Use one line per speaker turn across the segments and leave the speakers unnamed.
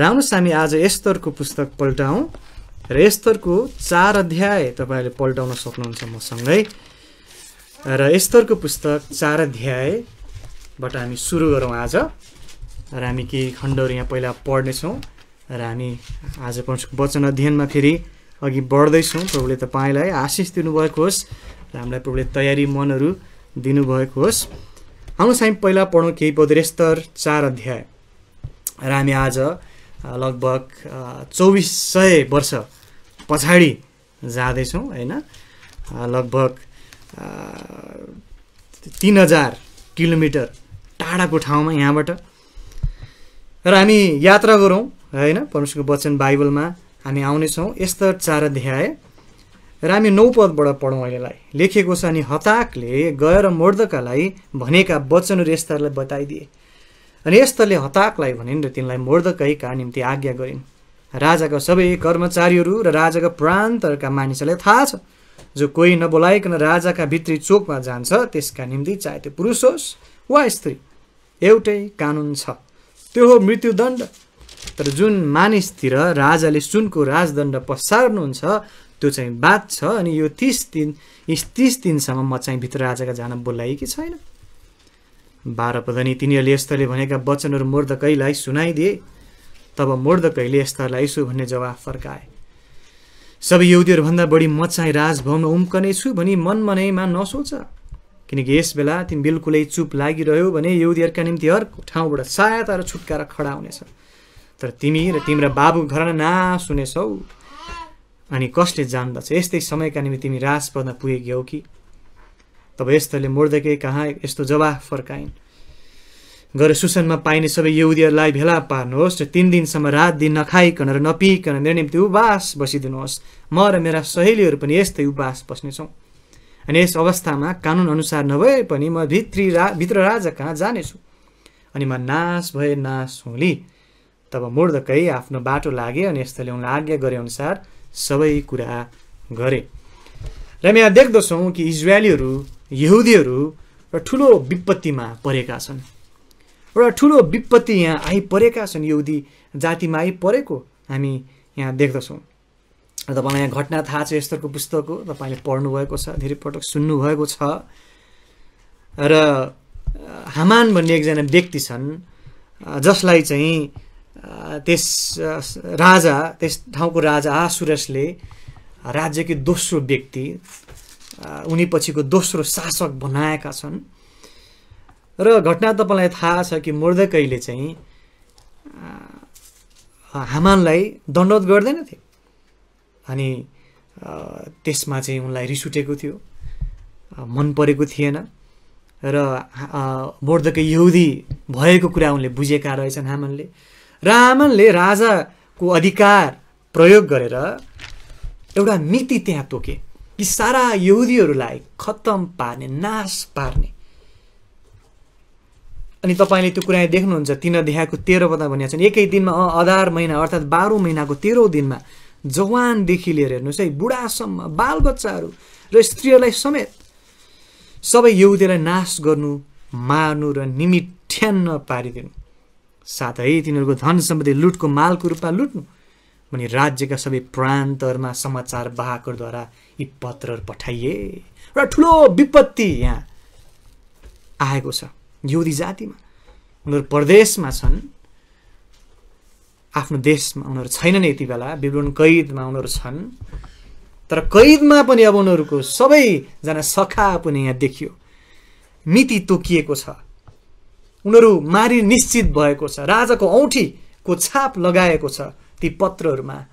र आउनुहोस् हामी आज यस्तरको पुस्तक पल्टाउँ र यस्तरको चार अध्याय तपाईँहरूले पल्टाउन सक्नुहुन्छ मसँगै र यस्तरको पुस्तक चार अध्यायबाट हामी सुरु गरौँ आज र हामी केही खण्डहरू यहाँ पहिला पढ्नेछौँ र हामी आज वचन अध्ययनमा फेरि अघि बढ्दैछौँ प्रभुले तपाईँलाई आशिष दिनुभएको होस् र हामीलाई प्रभुले तयारी मनहरू दिनुभएको होस् आउनुहोस् हामी पहिला पढौँ केही पदरेस्तर चार अध्याय र हामी आज लगभग चौबिस सय वर्ष पछाडि जाँदैछौँ होइन लगभग तिन हजार किलोमिटर टाढाको ठाउँमा यहाँबाट र हामी यात्रा गरौँ होइन परमेश्वरको वचन बाइबलमा हामी आउनेछौँ यस्ता चार अध्याय र हामी नौ पदबाट पढौँ अहिलेलाई लेखेको छ अनि हताकले गएर मोर्दकालाई भनेका वचनहरू यस्ताहरूलाई बताइदिए अनि यस्तले हताकलाई भनिन् र तिनलाई मोर्दकैका निम्ति आज्ञा गरिन् राजाका सबै कर्मचारीहरू र राजाका प्रान्तका मानिसहरूलाई थाहा छ जो कोही नबोलाइकन राजाका भित्री चोकमा जान्छ त्यसका निम्ति चाहे त्यो पुरुष होस् वा स्त्री एउटै कानुन छ त्यो हो मृत्युदण्ड तर जुन मानिसतिर राजाले सुनको राजदण्ड पसार्नुहुन्छ त्यो चाहिँ बात छ अनि यो तिस दिन यस तिस दिनसम्म म चाहिँ भित्र राजाका जान बोलाएकी छैन बाह्र पदनी तिनीहरूले यस्तोले भनेका वचनहरू मोर्दकैलाई सुनाइदिए तब मोर्दकैले यस्ताहरूलाई यसो भन्ने जवाफ फर्काए सबै यहुदीहरूभन्दा बढी म चाहिँ राजभवनमा उम्कनेछु भनी मन मनैमा नसोच किनकि यस बेला तिमी बिल्कुलै चुप लागिरह्यो भने यहुदीहरूका निम्ति अर्को ठाउँबाट सहायता र छुटकारा खडा हुनेछ तर तिमी र तिम्रा बाबु घर नाश अनि कसले जान्दछ यस्तै समयका निम्ति तिमी राजपदमा पुगेकी हौ कि तब यस्तोले मुर्दकै कहाँ यस्तो जवाफ फर्काइन् गएर सुसनमा पाइने सबै युदीहरूलाई भेला पार्नुहोस् र तिन दिनसम्म रात दिन नखाइकन र नपिकन मेरो निम्ति उपवास बसिदिनुहोस् म र मेरा सहेलीहरू पनि यस्तै उपवास बस्नेछौँ अनि यस अवस्थामा अनुसार नभए पनि म भित्री रा भित्र राजा कहाँ जानेछु अनि म नाश भए नाश हुँली तब मुर्दकै आफ्नो बाटो लागे अनि यस्तोले उनलाई आज्ञा गरे अनुसार सबै कुरा गरे र हामी यहाँ देख्दछौँ कि इजरायलीहरू यहुदीहरू र ठुलो विपत्तिमा परेका छन् एउटा ठुलो विपत्ति यहाँ आइपरेका छन् यहुदी जातिमा आइपरेको हामी यहाँ देख्दछौँ र तपाईँलाई यहाँ घटना थाहा छ यस्तोको पुस्तक हो तपाईँले पढ्नुभएको छ धेरै पटक सुन्नुभएको छ र हामान भन्ने एकजना व्यक्ति छन् जसलाई चाहिँ त्यस राजा त्यस ठाउँको राजा आसुरसले राज्यकै दोस्रो व्यक्ति उनी पछिको दोस्रो शासक बनाएका छन् र घटना तपाईँलाई थाहा छ कि मुर्दकैले चाहिँ हामानलाई दण्डवत गर्दैनथे अनि त्यसमा चाहिँ उनलाई रिस उठेको थियो मन परेको थिएन र मोर्दकै यहुदी भएको कुरा उनले बुझेका रहेछन् हामानले र हामानले राजाको अधिकार प्रयोग गरेर एउटा मिति त्यहाँ तोके कि सारा यहुदीहरूलाई खत्तम पार्ने नाश पार्ने अनि तपाईँले त्यो कुरा देख्नुहुन्छ तिन देहाको तेह्रवटा भनिएको छन् एकै दिनमा अधार महिना अर्थात् बाह्र महिनाको तेह्रौँ दिनमा जवानदेखि लिएर हेर्नुहोस् है बुढासम्म बालबच्चाहरू र स्त्रीहरूलाई समेत सबै यहुदीलाई नाश गर्नु मार्नु र निमिठ्यान्न पारिदिनु साथै तिनीहरूको धन सम्पत्ति लुटको मालको रूपमा लुट्नु अनि राज्यका सबै प्रान्तहरूमा समाचार वाहकहरूद्वारा यी पत्रहरू पठाइए र ठुलो विपत्ति यहाँ आएको छ युदी जातिमा उनीहरू परदेशमा छन् आफ्नो देशमा उनीहरू छैनन् यति बेला विवरण कैदमा उनीहरू छन् तर कैदमा पनि अब उनीहरूको सबैजना सखा पनि यहाँ देखियो मिति तोकिएको छ उनीहरू मारि निश्चित भएको छ राजाको औँठीको छाप लगाएको छ ती पत्रहरूमा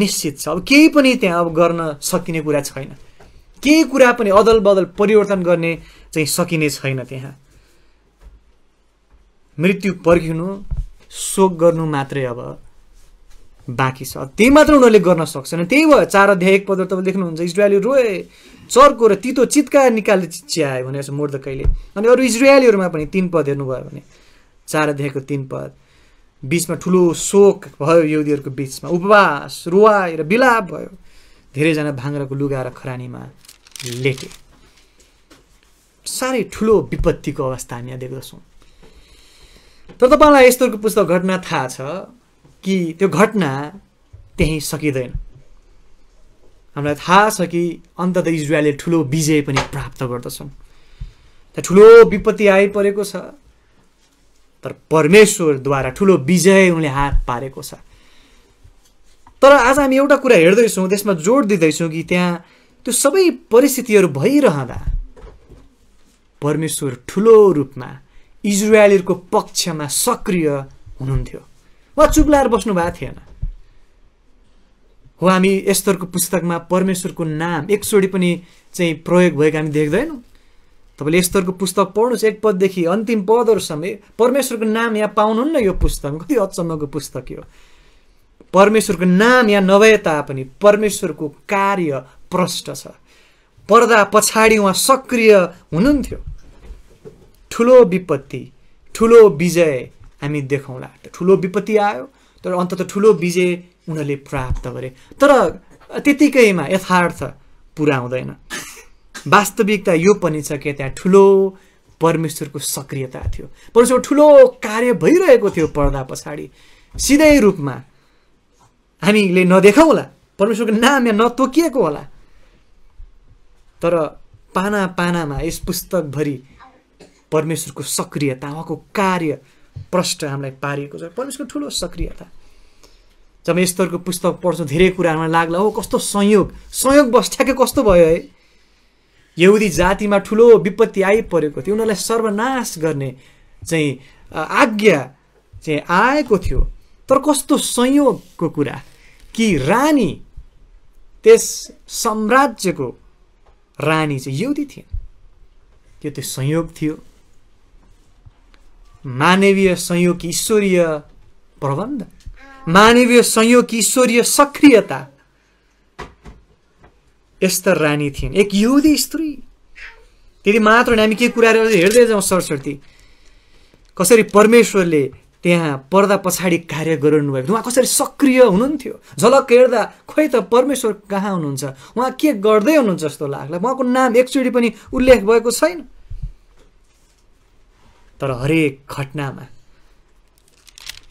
निश्चित छ अब केही पनि त्यहाँ अब गर्न सकिने कुरा छैन केही कुरा पनि अदल बदल परिवर्तन गर्ने चाहिँ सकिने छैन त्यहाँ मृत्यु पर्खिनु शोक गर्नु मात्रै अब बाँकी छ त्यही मात्र उनीहरूले गर्न सक्छन् त्यही भयो चार अध्याय एक पद तपाईँ देख्नुहुन्छ इजरायली रोए चर्को र तितो चित्का निकाले चिच्याए भनेर कहिले अनि अरू इजरायलीहरूमा पनि तिन पद हेर्नुभयो भने चार अध्यायको तिन पद बिचमा ठुलो शोक भयो युदीहरूको बिचमा उपवास रुवाई र बिलाप भयो धेरैजना भाङ्राको लुगा र खरानीमा लेटे साह्रै ठुलो विपत्तिको अवस्था हामी यहाँ देख्दछौँ तर तपाईँलाई यस्तोको पुस्तक घटना थाहा छ कि त्यो घटना त्यहीँ सकिँदैन हामीलाई थाहा छ कि अन्तत इजरायलले ठुलो विजय पनि प्राप्त गर्दछन् त्यहाँ ठुलो विपत्ति आइपरेको छ तर परमेश्वरद्वारा ठुलो विजय उनले हात पारेको छ तर आज हामी एउटा कुरा हेर्दैछौँ त्यसमा जोड दिँदैछौँ कि त्यहाँ त्यो सबै परिस्थितिहरू भइरहँदा परमेश्वर ठुलो रूपमा इजरायलहरूको पक्षमा सक्रिय हुनुहुन्थ्यो वा चुप्लाएर बस्नु भएको थिएन हो हामी यस्तरको पुस्तकमा परमेश्वरको नाम एकचोटि पनि चाहिँ प्रयोग भएको हामी देख्दैनौँ तपाईँले यस्तोहरूको पुस्तक पढ्नुहोस् एक पददेखि अन्तिम पदहरूसम्म परमेश्वरको नाम यहाँ पाउनुहुन्न यो पुस्तक कति अचम्मको पुस्तक यो परमेश्वरको नाम यहाँ नभए तापनि परमेश्वरको कार्य प्रष्ट छ पर्दा पछाडि उहाँ सक्रिय हुनुहुन्थ्यो ठुलो विपत्ति ठुलो विजय हामी देखाउँला ठुलो विपत्ति आयो तर अन्तत ठुलो विजय उनीहरूले प्राप्त गरे तर त्यतिकैमा यथार्थ पुरा हुँदैन वास्तविकता यो पनि छ कि त्यहाँ ठुलो परमेश्वरको सक्रियता थियो परमेश्वर ठुलो कार्य भइरहेको थियो पर्दा पछाडि सिधै रूपमा हामीले नदेखाउँला परमेश्वरको नाम यहाँ नतोकिएको होला तर पाना पानामा यस पुस्तकभरि परमेश्वरको सक्रियता उहाँको कार्य प्रष्ट हामीलाई पारिएको छ परमेश्वरको ठुलो सक्रियता जब यस्तोहरूको पुस्तक पढ्छौँ धेरै कुरा हामीलाई लाग्ला हो कस्तो संयोग संयोग ठ्याक्कै कस्तो भयो है यहुदी जातिमा ठुलो विपत्ति आइपरेको थियो उनीहरूलाई सर्वनाश गर्ने चाहिँ आज्ञा चाहिँ आएको थियो तर कस्तो संयोगको कुरा कि रानी त्यस साम्राज्यको रानी चाहिँ यहुदी थिइन् त्यो त्यो संयोग थियो मानवीय संयोग ईश्वरीय प्रबन्ध मानवीय संयोग ईश्वरीय सक्रियता यस्ता रानी थिइन् एक युदी स्त्री त्यति मात्र हामी के कुराहरू हेर्दै जाउँ सरस्वती कसरी परमेश्वरले त्यहाँ पर्दा पछाडि कार्य भएको उहाँ कसरी सक्रिय हुनुहुन्थ्यो झलक हेर्दा खोइ त परमेश्वर कहाँ हुनुहुन्छ उहाँ के गर्दै हुनुहुन्छ जस्तो लाग्ला उहाँको नाम एकचोटि पनि उल्लेख भएको छैन तर हरेक घटनामा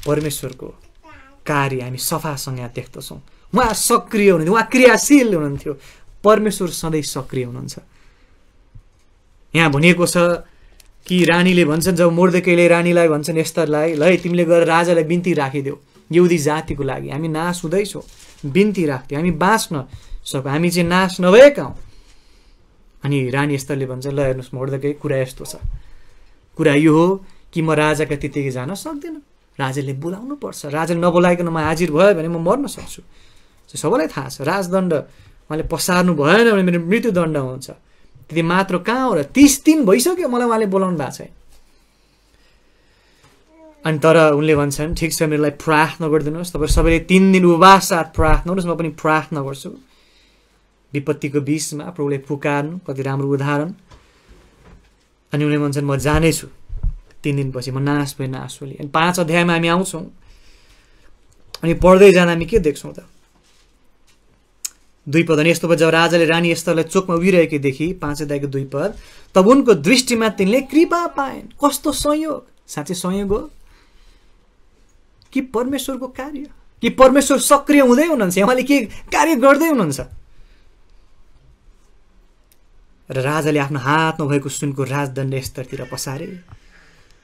परमेश्वरको कार्य हामी सफासँग देख्दछौँ उहाँ सक्रिय हुनुहुन्थ्यो उहाँ क्रियाशील हुनुहुन्थ्यो परमेश्वर सधैँ सक्रिय हुनुहुन्छ यहाँ भनिएको छ कि रानीले भन्छन् जब मोर्दकैले रानीलाई भन्छन् यस्तरलाई ल तिमीले गएर राजालाई बिन्ती राखिदेऊ युदी जातिको लागि हामी नाश हुँदैछौँ बिन्ती राख्थ्यौँ हामी बाँच्न सक हामी चाहिँ नाश नभएका हौँ अनि रानी यस्तरले भन्छ ल हेर्नुहोस् मोर्दकै कुरा यस्तो छ कुरा यो हो कि म राजाका त्यतिकै जान सक्दिनँ राजाले बोलाउनु पर्छ राजाले नबोलाइकन म हाजिर भयो भने म मर्न सक्छु सबैलाई थाहा छ राजदण्ड उहाँले पसार्नु भएन भने मेरो मृत्युदण्ड हुन्छ त्यति मात्र कहाँ हो र तिस दिन भइसक्यो मलाई उहाँले बोलाउनु भएको छैन अनि तर उनले भन्छन् ठिक छ मेरोलाई प्रार्थना गरिदिनुहोस् तपाईँ सबैले तिन दिन उपवास साथ प्रार्थना गर्नुहोस् म पनि प्रार्थना गर्छु विपत्तिको बिचमा प्रभुले पुकार्नु कति राम्रो उदाहरण अनि उनले भन्छन् म जानेछु तिन दिनपछि म नाश भए नाश अनि पाँच अध्यायमा हामी आउँछौँ अनि पढ्दै जाँदा हामी के देख्छौँ त दुई पद अनि यस्तो भयो जब राजाले रानी यस्तोलाई चोकमा उभिरहेकी देखि पाँचै दाईको दुई पद तब उनको दृष्टिमा तिनले कृपा पाएन कस्तो संयोग साँच्चै संयोग हो कि परमेश्वरको कार्य कि परमेश्वर सक्रिय हुँदै हुनुहुन्छ उहाँले के कार्य गर्दै हुनुहुन्छ र राजाले आफ्नो हातमा भएको सुनको राजदण्ड स्तरतिर पसारे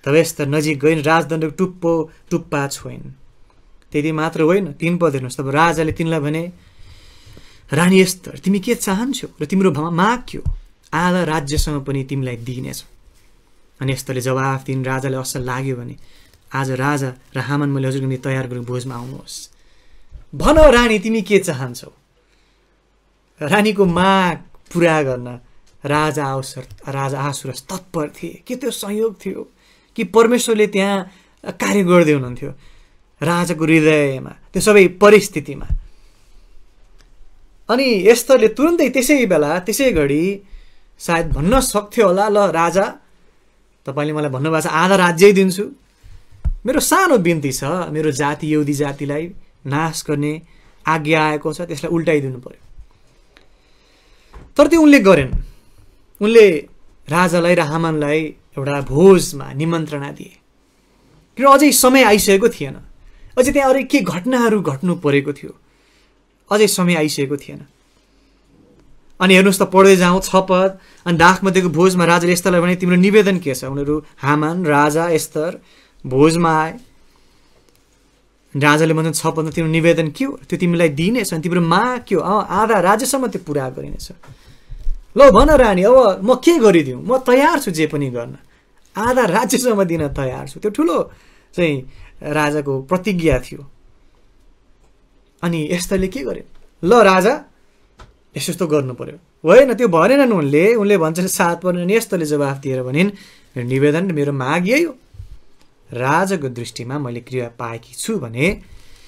तब यस्तर नजिक गइन् राजदण्डको टुप्पो टुप्पा छोइन् त्यति मात्र होइन तिन पद हेर्नुहोस् तब राजाले तिनलाई भने रानी यस्तर तिमी के चाहन्छौ र तिम्रो माग थियो आधा राज्यसँग पनि तिमीलाई दिइनेछ अनि यस्तोले जवाफ दिन राजाले असल लाग्यो भने आज राजा र हामान मैले हजुरको निम्ति तयार गर्नु भोजमा आउनुहोस् भन रानी तिमी के चाहन्छौ रानीको माग पुरा गर्न राजा अवसर राजा आसुर तत्पर थिए के त्यो संयोग थियो कि परमेश्वरले त्यहाँ कार्य गर्दै हुनुहुन्थ्यो राजाको हृदयमा त्यो सबै परिस्थितिमा अनि यस्तोले तुरुन्तै त्यसै बेला त्यसै घडी सायद भन्न सक्थ्यो होला ल राजा तपाईँले मलाई भन्नुभएको छ आधा राज्यै दिन्छु मेरो सानो बिन्ती छ मेरो जाति यौदी जातिलाई नाश गर्ने आज्ञा आएको छ त्यसलाई उल्टाइदिनु पर्यो तर त्यो उनले गरेन उनले राजालाई र हामानलाई एउटा भोजमा निमन्त्रणा दिए किन अझै समय आइसकेको थिएन अझै त्यहाँ अरू के घटनाहरू घट्नु परेको थियो अझै समय आइसकेको थिएन अनि हेर्नुहोस् त पढ्दै जाउँ छ पद अनि दाखमध्येको भोजमा राजाले यस्तालाई भने तिम्रो निवेदन के छ उनीहरू हामान राजा यस्तर भोजमा आए राजाले भन्छन् छ पद तिम्रो निवेदन के हो त्यो तिमीलाई दिइनेछ अनि तिम्रो मा के हो अँ आधा राज्यसम्म त्यो पुरा गरिनेछ ल भन रानी अब म के गरिदिउँ म तयार छु जे पनि गर्न आधा राज्यसम्म दिन तयार छु त्यो ठुलो चाहिँ राजाको प्रतिज्ञा थियो अनि यस्तोले के गरे ल राजा यस्तो यस्तो गर्नु पऱ्यो होइन त्यो भनेनन् उनले उनले भन्छ साथ परेन यस्तोले जवाफ दिएर भनिन् निवेदन मेरो माग यही हो राजाको दृष्टिमा मैले क्रिया पाएकी छु भने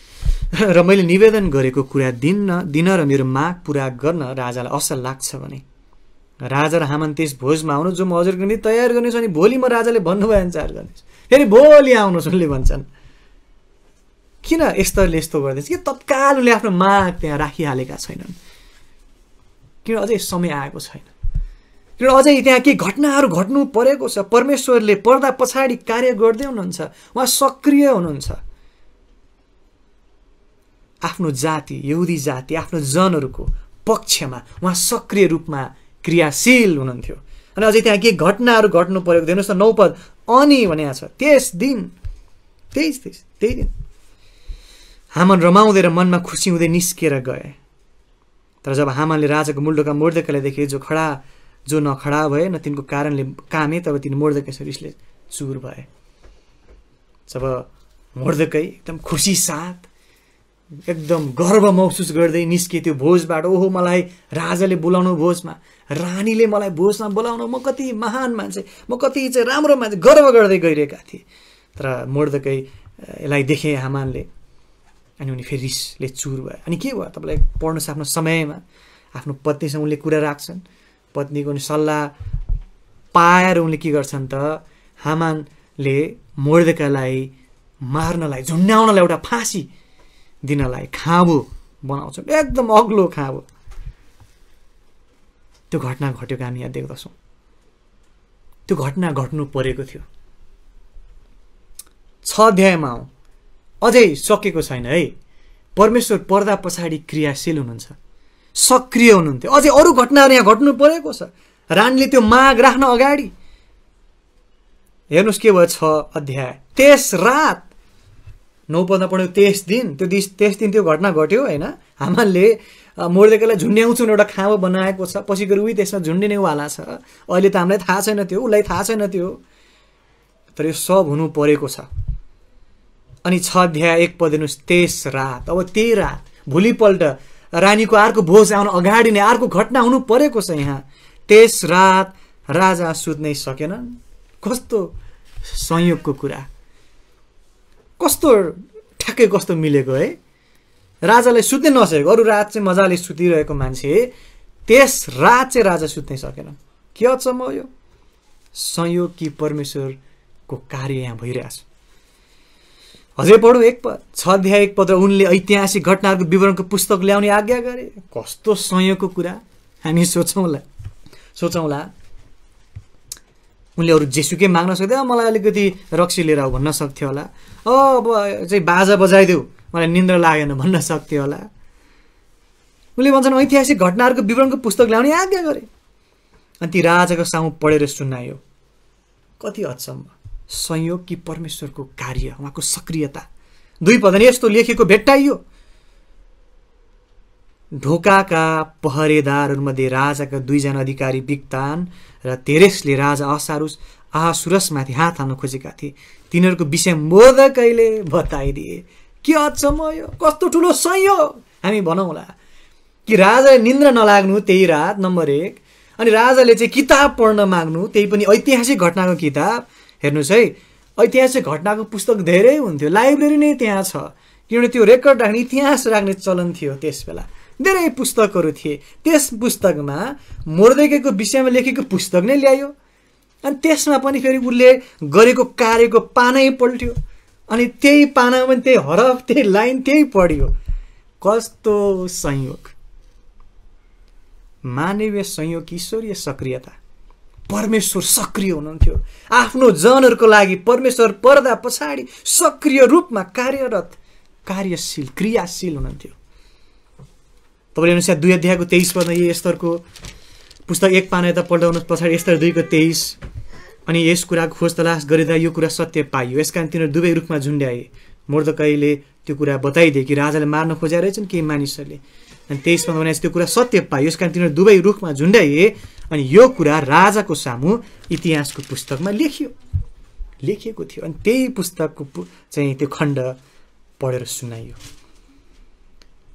र मैले निवेदन गरेको कुरा दिन दिन र मेरो माग पुरा गर्न राजालाई असल लाग्छ भने राजा र हामन त्यस भोजमा आउनु जो म हजुरको निम्ति तयार गर्नेछु अनि भोलि म राजाले भन्नुभयो अनुसार गर्नेछु फेरि भोलि आउनुहोस् उनले भन्छन् किन यस्तोले यस्तो गर्दैछ कि तत्काल उसले आफ्नो माग त्यहाँ राखिहालेका छैनन् किन अझै समय आएको छैन किन अझै त्यहाँ केही घटनाहरू घट्नु परेको छ परमेश्वरले पर्दा पछाडि कार्य गर्दै हुनुहुन्छ उहाँ सक्रिय हुनुहुन्छ आफ्नो जाति यहुदी जाति आफ्नो जनहरूको पक्षमा उहाँ सक्रिय रूपमा क्रियाशील हुनुहुन्थ्यो अनि अझै त्यहाँ केही घटनाहरू घट्नु परेको हेर्नुहोस् न नौपद अनि भनेको छ त्यस दिन त्यही त्यही दिन हामान रमाउँदै र मनमा खुसी हुँदै निस्किएर गए तर जब हामानले राजाको मुल्डोका मोर्दकालाई देखे जो खडा जो नखडा भए न तिनको कारणले कामे तब तिनी मोर्दकै रिसले चुर भए जब मोर्दकै एकदम खुसी साथ एकदम गर्व महसुस गर्दै निस्के त्यो भोजबाट ओहो मलाई राजाले बोलाउनु भोजमा रानीले मलाई भोजमा बोलाउनु म कति महान मान्छे म कति चाहिँ राम्रो मान्छे गर्व गर्दै गइरहेका थिएँ तर मोर्दकै यसलाई देखेँ हामानले अनि उनी फेरि रिसले चुर भयो अनि के भयो तपाईँलाई पढ्नुहोस् आफ्नो समयमा आफ्नो पत्नीसँग उनले कुरा राख्छन् पत्नीको उनी सल्लाह पाएर उनले के गर्छन् त हामानले मोर्देकालाई मार्नलाई झुन्ड्याउनलाई एउटा फाँसी दिनलाई खाँबो बनाउँछन् एकदम अग्लो खाँबो त्यो घटना घटेको हामी यहाँ देख्दछौँ त्यो घटना घट्नु परेको थियो छ अध्यायमा आउँ अझै सकेको छैन है परमेश्वर पर्दा पछाडि क्रियाशील हुनुहुन्छ सक्रिय हुनुहुन्थ्यो अझै अरू घटनाहरू यहाँ घट्नु परेको छ रानीले त्यो माग राख्न अगाडि हेर्नुहोस् के भयो छ अध्याय त्यस रात नौ पदमा पढ्यो त्यस दिन त्यो दिस त्यस दिन त्यो घटना घट्यो होइन हामीले मोर्देकालाई झुन्ड्याउँछु एउटा खाँबो बनाएको छ पछि गएर उही त्यसमा झुन्डिने वाला छ अहिले त हामीलाई थाहा छैन त्यो उसलाई थाहा छैन त्यो तर यो सब हुनु परेको छ अनि छ अध्याय एक पद हेर्नुहोस् रात अब त्यही रात भोलिपल्ट रानीको अर्को भोज आउन अगाडि नै अर्को घटना हुनु परेको छ यहाँ त्यस रात राजा सुत्नै सकेनन् कस्तो संयोगको कुरा कस्तो ठ्याक्कै कस्तो मिलेको है राजालाई सुत्नै नसकेको अरू रात चाहिँ मजाले सुतिरहेको मान्छे त्यस रात चाहिँ राजा सुत्नै सकेन के अचम्म यो संयोग कि परमेश्वरको कार्य यहाँ भइरहेछ अझै पढौँ एक पद छ अध्याय एक पत्र उनले ऐतिहासिक घटनाहरूको विवरणको पुस्तक ल्याउने आज्ञा गरे कस्तो संयोगको कुरा हामी सोचौँला सोचौँला उनले अरू जेसुकै माग्न सक्थ्यो मलाई अलिकति रक्सी लिएर आऊ भन्न सक्थ्यो होला अब चाहिँ बाजा बजाइदेऊ मलाई निन्द्र लागेन भन्न सक्थ्यो होला उनले भन्छन् ऐतिहासिक घटनाहरूको विवरणको पुस्तक ल्याउने आज्ञा गरे अनि ती राजाको सामु पढेर सुनायो कति हदसम्म संयोग कि परमेश्वरको कार्य उहाँको सक्रियता दुई पदले यस्तो लेखेको भेट्टाइयो ढोकाका पहरेदारहरूमध्ये राजाका दुईजना अधिकारी बिक्तान र तेरेसले राजा असारुस आहासुरसमाथि हात हाल्न खोजेका थिए तिनीहरूको विषय मोदकैले बताइदिए के अचम्म यो कस्तो ठुलो संयोग हामी भनौँला कि राजा निन्द्रा नलाग्नु त्यही रात नम्बर एक अनि राजाले चाहिँ किताब पढ्न माग्नु त्यही पनि ऐतिहासिक घटनाको किताब हेर्नुहोस् है ऐतिहासिक घटनाको पुस्तक धेरै हुन्थ्यो लाइब्रेरी नै त्यहाँ छ किनभने त्यो रेकर्ड राख्ने इतिहास राख्ने चलन थियो त्यस बेला धेरै पुस्तकहरू थिए त्यस पुस्तकमा मोर्देकेको विषयमा लेखेको पुस्तक नै ल्यायो अनि त्यसमा पनि फेरि उसले गरेको कार्यको पानै पल्ट्यो अनि त्यही पानामा पनि त्यही हरफ त्यही लाइन त्यही पढ्यो कस्तो संयोग मानवीय संयोग ईश्वरीय सक्रियता परमेश्वर सक्रिय हुनुहुन्थ्यो आफ्नो जनहरूको लागि परमेश्वर पर्दा पछाडि सक्रिय रूपमा कार्यरत कार्यशील क्रियाशील हुनुहुन्थ्यो तपाईँले हेर्नुहोस् दुई अध्यायको तेइस पर्दा यो स्तरको पुस्तक एक पाना यता पल्टाउनु पछाडि स्तर दुईको तेइस अनि यस कुराको खोज तलास गरिँदा यो कुरा सत्य पाइयो यसकारण तिनीहरू दुवै रूपमा झुन्ड्याए मोर्दकैले त्यो कुरा बताइदिए कि राजाले मार्न खोज्या रहेछन् केही मानिसहरूले अनि तेइसमा भने त्यो कुरा सत्य पायो यसकारण तिनीहरू दुवै रुखमा झुन्ड्याए अनि यो कुरा राजाको सामु इतिहासको पुस्तकमा लेखियो लेखिएको थियो अनि त्यही पुस्तकको चाहिँ त्यो खण्ड पढेर सुनाइयो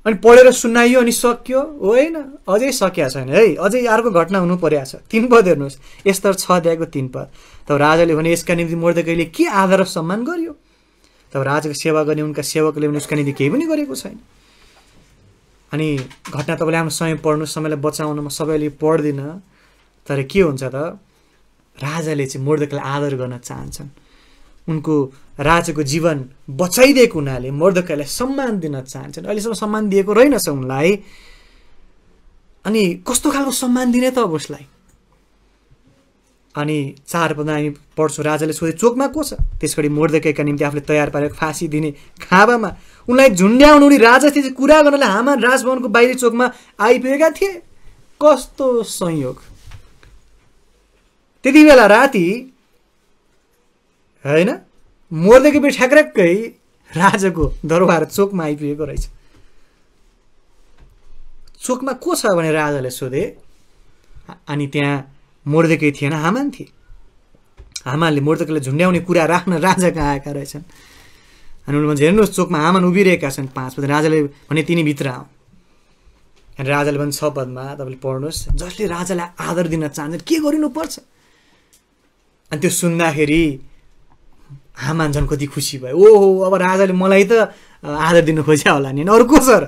अनि पढेर सुनाइयो अनि सक्यो होइन अझै सकिया छैन है अझै अर्को घटना हुनु परेको छ तिन पद हेर्नुहोस् यस्तर छ अध्यायको तिन पद तब राजाले भने यसका निम्ति मर्दकैले के आदर र सम्मान गर्यो तब राजाको सेवा गर्ने उनका सेवकले भने उसका निम्ति केही पनि गरेको छैन अनि घटना तपाईँले आफ्नो समय पढ्नु समयलाई बचाउनमा सबैले पढ्दिनँ तर के हुन्छ त राजाले चाहिँ मर्दकलाई आदर गर्न चाहन्छन् उनको राजाको जीवन बचाइदिएको हुनाले मर्दकैलाई सम्मान दिन चाहन्छन् अहिलेसम्म सम्मान दिएको रहेनछ उनलाई अनि कस्तो खालको सम्मान दिने त अब उसलाई अनि चार पद हामी पढ्छौँ राजाले सोधे चोकमा को छ त्यस गरी मोर्दकैका निम्ति आफूले तयार पारेको फाँसी दिने खाँबामा उनलाई झुन्ड्याउनु उनी राजा थिए कुरा गर्नलाई हामान राजभवनको बाहिरी चोकमा आइपुगेका थिए कस्तो संयोग त्यति बेला राति होइन मोर्देकी बे ठ्याक्रक्कै राजाको दरबार चोकमा आइपुगेको रहेछ चोकमा को छ भने राजाले सोधे अनि त्यहाँ मोर्देकै थिएन हामान थिए हामानले मोर्देकले झुन्ड्याउने कुरा राख्न राजा कहाँ आएका रहेछन् अनि उनीहरू भन्छ हेर्नुहोस् चोकमा हामान उभिरहेका छन् पाँच पद राजाले भने तिनीभित्र आऊ अनि राजाले भन्छ छ पदमा तपाईँले पढ्नुहोस् जसले राजालाई आदर दिन चाहन्छन् के गरिनुपर्छ अनि त्यो सुन्दाखेरि हामान झन् कति खुसी भयो ओहो अब राजाले मलाई त आदर दिनु खोज्या होला नि अरू को सर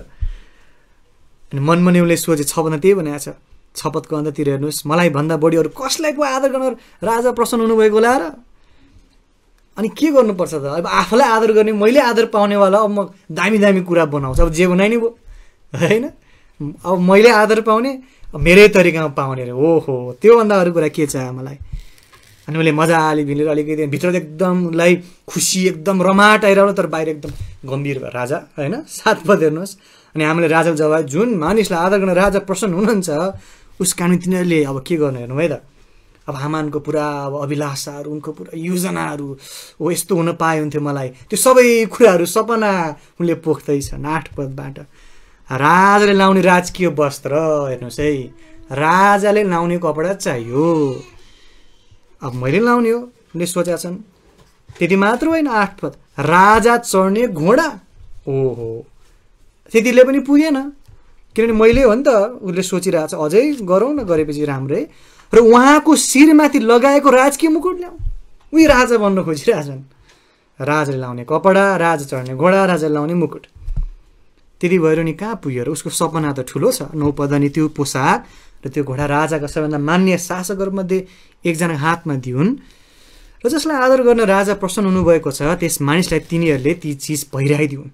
अनि मनमनेउले सोचे छ छपतमा त्यही भनेको छ छपतको अन्ततिर हेर्नुहोस् मलाई भन्दा बढी अरू कसलाई को आदर गर्नु राजा प्रसन्न हुनुभएको होला र अनि के गर्नुपर्छ त अब आफूलाई आदर गर्ने मैले आदर पाउनेवाला अब म दामी दामी कुरा बनाउँछु अब जे बनाइ नै भयो होइन अब मैले आदर पाउने मेरै तरिकामा पाउने अरे ओहो त्योभन्दा अरू कुरा के छ मलाई अनि मैले मजाले भिलेर अलिकति भित्र एकदम उसलाई खुसी एकदम रमाट आइरहनु तर बाहिर एकदम गम्भीर भयो राजा होइन साथ पद हेर्नुहोस् अनि हामीले राजा जवाब जुन मानिसलाई आदर गर्न राजा प्रसन्न हुनुहुन्छ उस कारण तिनीहरूले अब के गर्नु हेर्नु है त अब हामानको पुरा अब अभिलाषाहरू उनको पुरा योजनाहरू हो यस्तो हुन पाए हुन्थ्यो मलाई त्यो सबै कुराहरू सपना उनले पोख्दैछ नाठ पदबाट राजाले लाउने राजकीय वस्त्र हेर्नुहोस् है राजाले लाउने कपडा चाहियो अब मैले लाउने हो उनले सोचेका छन् त्यति मात्र होइन आठ पद राजा चढ्ने घोडा ओहो त्यतिले पनि पुगेन किनभने मैले हो नि त उसले सोचिरहेको छ अझै गरौँ न गरेपछि राम्रै र उहाँको शिरमाथि लगाएको राजकीय मुकुट ल्याऊ उही राजा बन्न खोजिरहेछन् राजाले लाउने कपडा राजा चढ्ने घोडा राजाले लाउने मुकुट त्यति भएर नि कहाँ पुग्यो र उसको सपना त ठुलो छ नौपदानी त्यो पोसाक र त्यो घोडा राजाका सबैभन्दा मान्य शासकहरूमध्ये एकजना हातमा दिउन् र जसलाई आदर गर्न राजा प्रसन्न हुनुभएको छ त्यस मानिसलाई तिनीहरूले ती चिज पहिराइदिउन्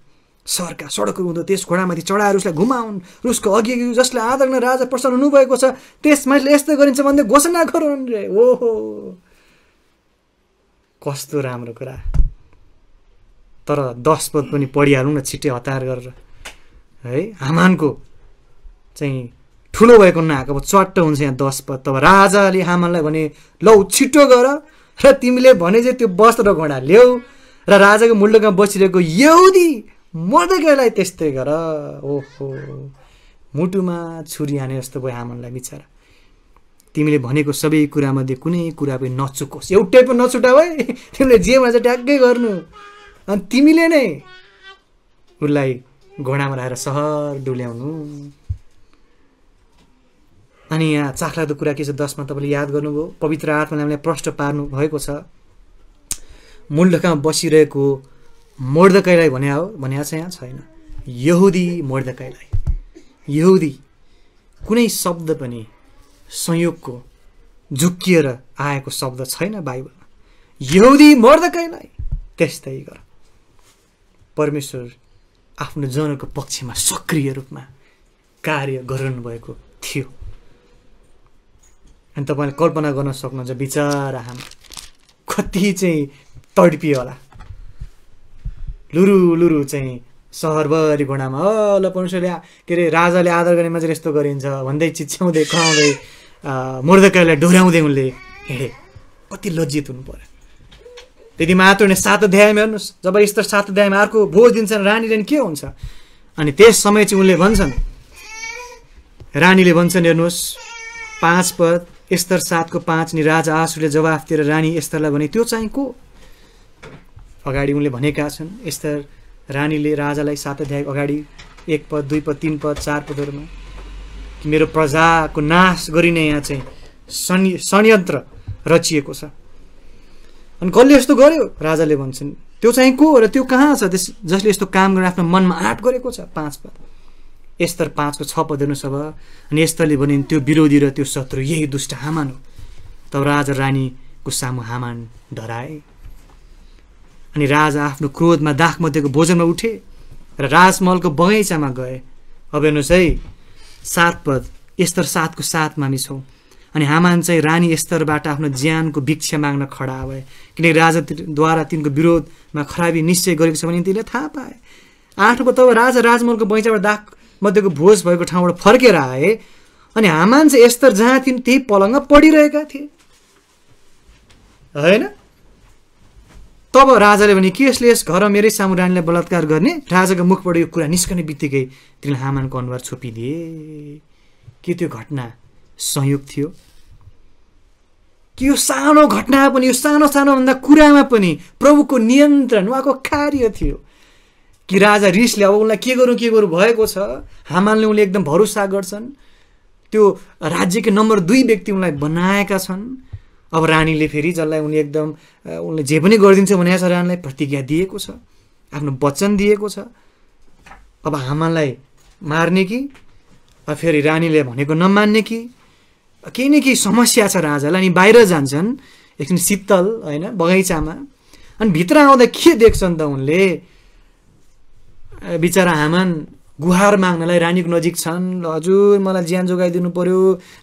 सरका सडकहरू हुँदो त्यस घोडामाथि चढाएर उसलाई घुमाउन् र उसको अघि जसलाई आदर गर्न राजा प्रसन्न हुनुभएको छ त्यस मानिसले यस्तो गरिन्छ भन्दै घोषणा गरून् रे ओहो कस्तो राम्रो कुरा तर दस पद पनि पढिहालौँ न छिट्टै हतार गरेर है हामानको चाहिँ ठुलो भएको नाक अब चट्ट हुन्छ यहाँ दस पद अब राजाले हामानलाई भने लौ छिटो गर र तिमीले भने चाहिँ त्यो वस्त्र घोडा ल्याऊ र राजाको मुल्डोमा बसिरहेको यौदी मर्दकैलाई त्यस्तै गर ओहो मुटुमा छुरी हाने जस्तो भयो हामानलाई बिचरा तिमीले भनेको सबै कुरामध्ये कुनै कुरा पनि नचुकोस् एउटै पनि नछुटाऊ भाइ तिमीले जेमा चाहिँ ट्याक्कै गर्नु अनि तिमीले नै उसलाई घोडामा लाएर सहर डुल्याउनु अनि यहाँ चाखलाग्दो कुरा के छ दसमा तपाईँले याद गर्नुभयो पवित्र आत्माले हामीलाई प्रष्ट पार्नु भएको छ मुल्डकामा बसिरहेको मोर्दकैलाई भने हो भने छ यहाँ छैन यहुदी मोर्दकैलाई यहुदी कुनै शब्द पनि संयोगको झुक्किएर आएको शब्द छैन बाइबलमा यहुदी मोर्दकैलाई त्यस्तै गर परमेश्वर आफ्नो जनको पक्षमा सक्रिय रूपमा कार्य गरिरहनु भएको थियो अनि तपाईँले कल्पना गर्न सक्नुहुन्छ विचार हाम कति चाहिँ तडपियो होला लुरु लुरु चाहिँ सहरभरि घुँडामा ल परमेश्वरले के अरे राजाले आदर गर्ने मान्छे यस्तो गरिन्छ भन्दै चिच्याउँदै कराउँदै मुर्दकालाई डोर्याउँदै उनले हिँडे कति लज्जित हुनु पऱ्यो त्यति मात्र नै सात अध्यायमा हेर्नुहोस् जब स्तर सात अध्यायमा अर्को भोज दिन्छन् रानीले के हुन्छ अनि त्यस समय चाहिँ उनले भन्छन् रानीले भन्छन् हेर्नुहोस् पाँच पद स्तर सातको पाँच नि राजा आँसुले जवाफतिर रानी स्तरलाई भने त्यो चाहिँ को अगाडि उनले भनेका छन् स्तर रानीले राजालाई सात अध्याय अगाडि एक पद दुई पद तिन पद चार पदहरूमा मेरो प्रजाको नाश गरिने यहाँ चाहिँ संयन्त्र रचिएको छ अनि कसले यस्तो गर्यो राजाले भन्छन् त्यो चाहिँ को र त्यो कहाँ छ त्यस जसले यस्तो काम गरेर आफ्नो मनमा आँट गरेको छ पाँच पद यस्तर पाँचको छ पद हेर्नुहोस् अब अनि यस्तरले भने त्यो विरोधी र त्यो शत्रु यही दुष्ट हामान हो तब राजा रानीको सामु हामान डराए अनि राजा आफ्नो क्रोधमा दाखमध्येको भोजनमा उठे र राजमहलको बगैँचामा गए अब हेर्नुहोस् है सात पद यस्तर सातको साथमा हामी छौँ अनि हामान चाहिँ रानी स्तरबाट आफ्नो ज्यानको भिक्षा माग्न खडा भए किनकि राजाद्वारा तिनको विरोधमा खराबी निश्चय गरेको छ भने तिनले थाहा पाए आठको तब राजा राजमहलको बैँचाबाट दाग मध्येको भोज भएको ठाउँबाट फर्केर आए अनि हामान चाहिँ स्तर जहाँ तिन त्यही पलङ्ग पढिरहेका थिए होइन तब राजाले भने के यसले यस घर मेरै सामु रानीलाई बलात्कार गर्ने राजाको मुखबाट यो कुरा निस्कने बित्तिकै तिनीहरूले हामानको अनुहार छोपिदिए के त्यो घटना संयोग थियो कि यो सानो घटना पनि यो सानो सानोभन्दा कुरामा पनि प्रभुको नियन्त्रण उहाँको कार्य थियो कि राजा रिसले अब उसलाई के गरौँ के गरौँ भएको छ हामालले उनले एकदम भरोसा गर्छन् त्यो राज्यको नम्बर दुई व्यक्ति उनलाई बनाएका छन् अब रानीले फेरि जसलाई उनले एकदम उनले जे पनि गरिदिन्छ भने छ रानीलाई प्रतिज्ञा दिएको छ आफ्नो वचन दिएको छ अब हामालाई मार्ने कि फेरि रानीले भनेको नमान्ने कि केही न केही समस्या छ राजालाई अनि बाहिर जान्छन् एकछिन शीतल होइन बगैँचामा अनि भित्र आउँदा के देख्छन् त उनले बिचरा हामान गुहार माग्नलाई रानीको नजिक छन् हजुर मलाई ज्यान जोगाइदिनु पऱ्यो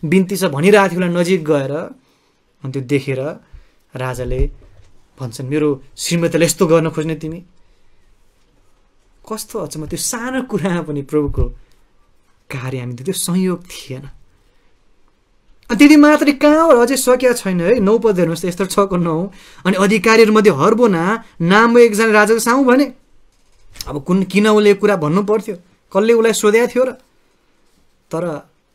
बिन्ती छ भनिरहेको थियो उसलाई नजिक गएर अनि त्यो देखेर राजाले भन्छन् मेरो श्रीमतीले यस्तो गर्न खोज्ने तिमी कस्तो अचम्म त्यो सानो कुरामा पनि प्रभुको कार्य हामी त्यो संयोग थिएन अनि त्यति मात्रै कहाँबाट अझै सकिया छैन है नौ पद हेर्नुहोस् त यस्तो छको नौ अनि अधिकारीहरूमध्ये हर्बोना नाम एकजना राजाको सामु भने अब कुन किन उसले कुरा भन्नु पर्थ्यो कसले उसलाई सोधेको थियो र तर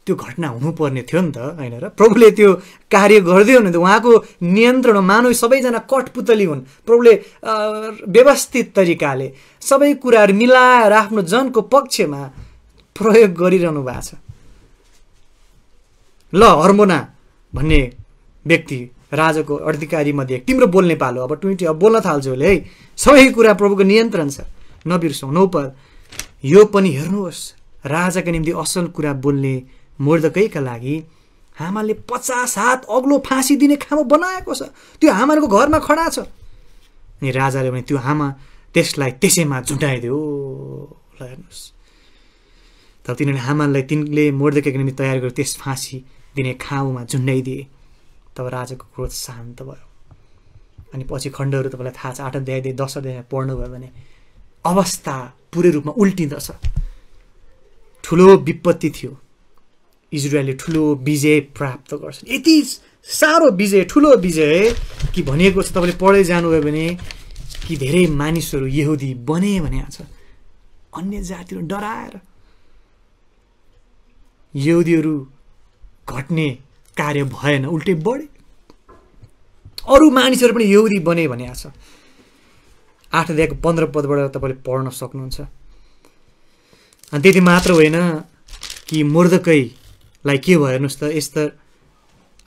त्यो घटना हुनुपर्ने थियो नि त होइन र प्रभुले त्यो कार्य गरिदियो भने त उहाँको नियन्त्रण मानव सबैजना कठपुतली हुन् प्रभुले व्यवस्थित तरिकाले सबै कुराहरू मिलाएर आफ्नो जनको पक्षमा प्रयोग गरिरहनु भएको छ ल हर्मोना भन्ने व्यक्ति राजाको अधिकारीमध्ये मध्ये तिम्रो बोल्ने पालो अब ट्वेन्टी अब बोल्न थाल्छु उसले है सबै कुरा प्रभुको नियन्त्रण छ नबिर्सौँ नौपद यो पनि हेर्नुहोस् राजाको निम्ति असल कुरा बोल्ने मोर्दकैका लागि हामाले पचास हात अग्लो फाँसी दिने खामो बनाएको छ त्यो हामाहरूको घरमा खडा छ अनि राजाले भने त्यो हामा त्यसलाई त्यसैमा झुटाइदियो ल हेर्नुहोस् तर तिनीहरूले हामालाई तिनले मुर्दकैको निम्ति तयार गर्यो त्यस फाँसी दिने खाउमा झुन्ड्याइदिए तब राजाको क्रोध शान्त भयो अनि पछि खण्डहरू तपाईँलाई थाहा छ आठ अध्यायदेखि दस अध्याय पढ्नुभयो भने अवस्था पुरै रूपमा उल्टिँदछ ठुलो विपत्ति थियो इजरायलले ठुलो विजय प्राप्त गर्छ यति साह्रो विजय ठुलो विजय कि भनिएको छ तपाईँले पढ्दै जानुभयो भने कि धेरै मानिसहरू यहुदी बने भने आज अन्य जातिहरू डराएर यहुदीहरू घट्ने कार्य भएन उल्टै बढे अरू मानिसहरू पनि यौरी बने भने आठ दिएको पन्ध्र पदबाट तपाईँले पढ्न सक्नुहुन्छ अनि त्यति मात्र होइन कि मुर्दकैलाई के भयो हेर्नुहोस् त यस्तो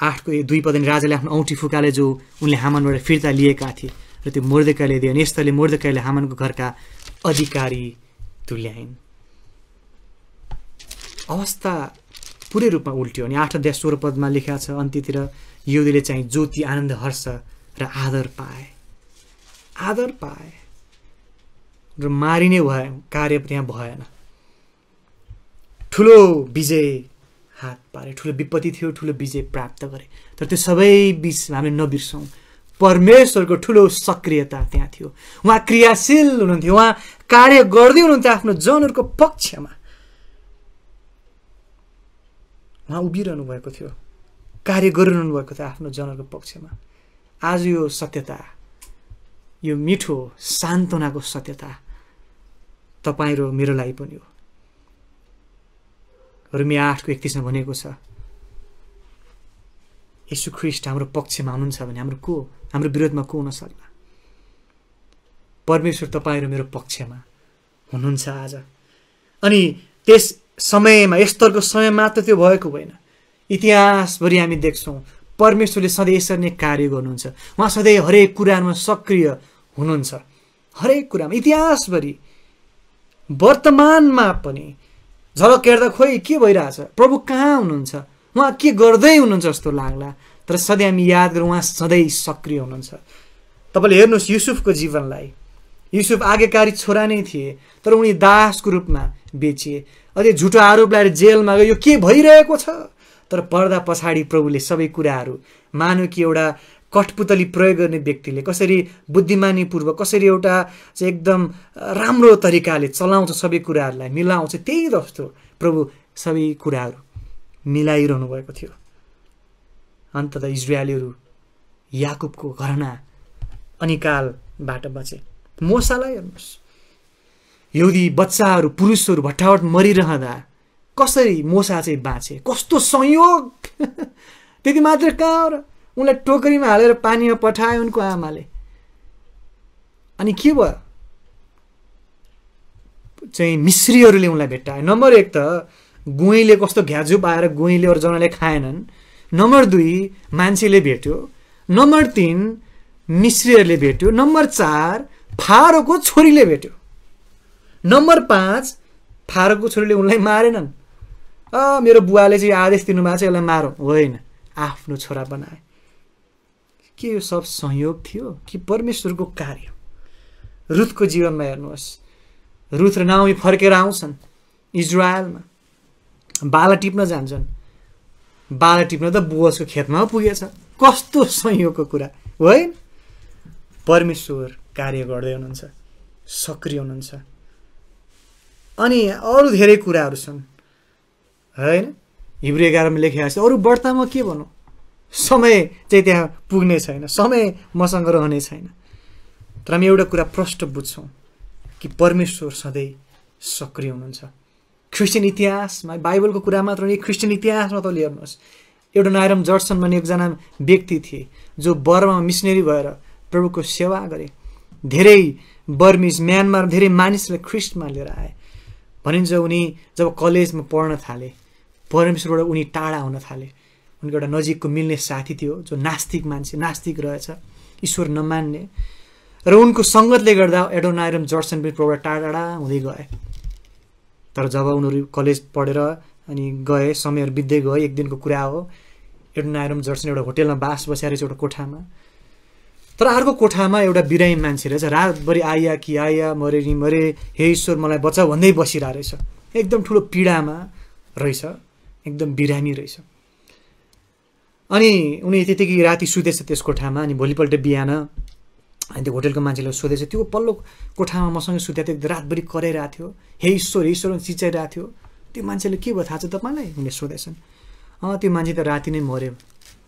आठको दुई पद राजाले आफ्नो औँठी फुकाले जो उनले हामानबाट फिर्ता लिएका थिए र त्यो मुर्दकाले दिए अनि यस्तोले मुर्दकाले हामानको घरका अधिकारी तुल्याइन् अवस्था पुरै रूपमा उल्टियो अनि आठ अध्याय स्वर पदमा लेखा छ अन्त्यतिर युदीले चाहिँ ज्योति आनन्द हर्ष र आदर पाए आदर पाए र मारिने भए कार्य त्यहाँ भएन ठुलो विजय हात पारे ठुलो विपत्ति थियो ठुलो विजय प्राप्त गरे तर त्यो सबै बिच हामीले नबिर्सौँ परमेश्वरको ठुलो सक्रियता त्यहाँ थियो उहाँ क्रियाशील हुनुहुन्थ्यो उहाँ कार्य गर्दै हुनुहुन्थ्यो आफ्नो जनहरूको पक्षमा उहाँ उभिरहनु भएको थियो कार्य गरिरहनु भएको थियो आफ्नो जनहरूको पक्षमा आज यो सत्यता यो मिठो सान्त्वनाको सत्यता तपाईँ र मेरो लागि पनि हो रुमिया आठको एकतिसमा भनेको छ यसु ख्रिस्ट हाम्रो पक्षमा हुनुहुन्छ भने हाम्रो को हाम्रो विरोधमा को हुन सक्ला परमेश्वर तपाईँ र मेरो पक्षमा हुनुहुन्छ आज अनि त्यस समयमा स्तरको समय मात्र त्यो भएको होइन इतिहासभरि हामी देख्छौँ परमेश्वरले सधैँ यसरी नै कार्य गर्नुहुन्छ उहाँ सधैँ हरेक कुरामा सक्रिय हुनुहुन्छ हरेक कुरामा इतिहासभरि वर्तमानमा पनि झलक हेर्दा खोइ के भइरहेछ प्रभु कहाँ हुनुहुन्छ उहाँ के गर्दै हुनुहुन्छ जस्तो लाग्ला तर सधैँ हामी याद गरौँ उहाँ सधैँ सक्रिय हुनुहुन्छ तपाईँले हेर्नुहोस् युसुफको जीवनलाई युसुफ आज्ञाकारी छोरा नै थिए तर उनी दासको रूपमा बेचिए अझै झुटो आरोप लगाएर जेलमा गयो यो के भइरहेको छ तर पर्दा पछाडि प्रभुले सबै कुराहरू मानव कि एउटा कठपुतली प्रयोग गर्ने व्यक्तिले कसरी बुद्धिमानीपूर्वक कसरी एउटा एकदम राम्रो तरिकाले चलाउँछ सबै कुराहरूलाई मिलाउँछ त्यही जस्तो प्रभु सबै कुराहरू मिलाइरहनु भएको थियो अन्त त इजरायलीहरू याकुबको घरना अनिकालबाट बचे मोसालाई हेर्नुहोस् यहुदी बच्चाहरू पुरुषहरू भट्टावट मरिरहँदा कसरी मोसा चाहिँ बाँचे कस्तो संयोग त्यति मात्र कहाँ र उनलाई टोकरीमा हालेर पानीमा पठायो उनको आमाले अनि के भयो चाहिँ मिश्रीहरूले उनलाई भेट्टायो नम्बर एक त गुहीले कस्तो घ्याजुप आएर गुहीले अरू जनाले खाएनन् नम्बर दुई मान्छेले भेट्यो नम्बर तिन मिश्रीहरूले भेट्यो नम्बर चार फारोको छोरीले भेट्यो नम्बर पाँच फारकको छोरीले उनलाई मारेनन् अ मेरो बुवाले चाहिँ आदेश दिनुभएको छ यसलाई मारो होइन आफ्नो छोरा बनाए के यो सब संयोग थियो कि परमेश्वरको कार्य रुथको जीवनमा हेर्नुहोस् रुथ र नाउमी फर्केर आउँछन् इजरायलमा बाला टिप्न जान्छन् बाला टिप्न त बुवासको खेतमा पुगेछ कस्तो संयोगको कुरा होइन परमेश्वर कार्य गर्दै हुनुहुन्छ सक्रिय हुनुहुन्छ अनि अरू धेरै कुराहरू छन् होइन हिब्रू एघारमा लेखेको छ अरू व्रतमा के भनौँ समय चाहिँ त्यहाँ पुग्ने छैन समय मसँग रहने छैन तर हामी एउटा कुरा प्रष्ट बुझ्छौँ कि परमेश्वर सधैँ सक्रिय हुनुहुन्छ क्रिस्चियन इतिहासमा बाइबलको कुरा मात्र होइन क्रिस्चियन इतिहासमा तपाईँले हेर्नुहोस् एउटा नायरम जर्सन भन्ने एकजना व्यक्ति थिए जो बर्मा मिसनरी भएर प्रभुको सेवा गरे धेरै बर्मिज म्यानमार धेरै मानिसलाई ख्रिस्टमा लिएर आए भनिन्छ उनी जब कलेजमा पढ्न थाले परमेश्वरबाट उनी टाढा हुन थाले उनको एउटा नजिकको मिल्ने साथी थियो जो नास्तिक मान्छे नास्तिक रहेछ ईश्वर नमान्ने र उनको सङ्गतले गर्दा एडोनाइरम जर्सन पनि प्रभुबाट टाढा हुँदै गए तर जब उनीहरू कलेज पढेर अनि गए समयहरू बित्दै गए एक दिनको कुरा हो एडोनाइरम जर्सन एउटा होटेलमा बास बस्या एउटा कोठामा तर अर्को कोठामा एउटा बिरामी मान्छे रहेछ रातभरि आया कि आया मरे नि मरे हे ईश्वर मलाई बचाऊ भन्दै बसिरहेको रहेछ एकदम ठुलो पीडामा रहेछ एकदम बिरामी रहेछ अनि उनी त्यतिकै राति सुतेछ त्यस कोठामा अनि भोलिपल्ट बिहान अनि त्यो होटेलको मान्छेले सोधेछ त्यो पल्लो कोठामा मसँग सुत्या त्यो रातभरि कराइरहेको थियो हे ईश्वर हे ईश्वर चिचाइरहेको थियो त्यो मान्छेले के भयो थाहा छ तपाईँलाई उनले सोधेछन् अँ त्यो मान्छे त राति नै मऱ्यो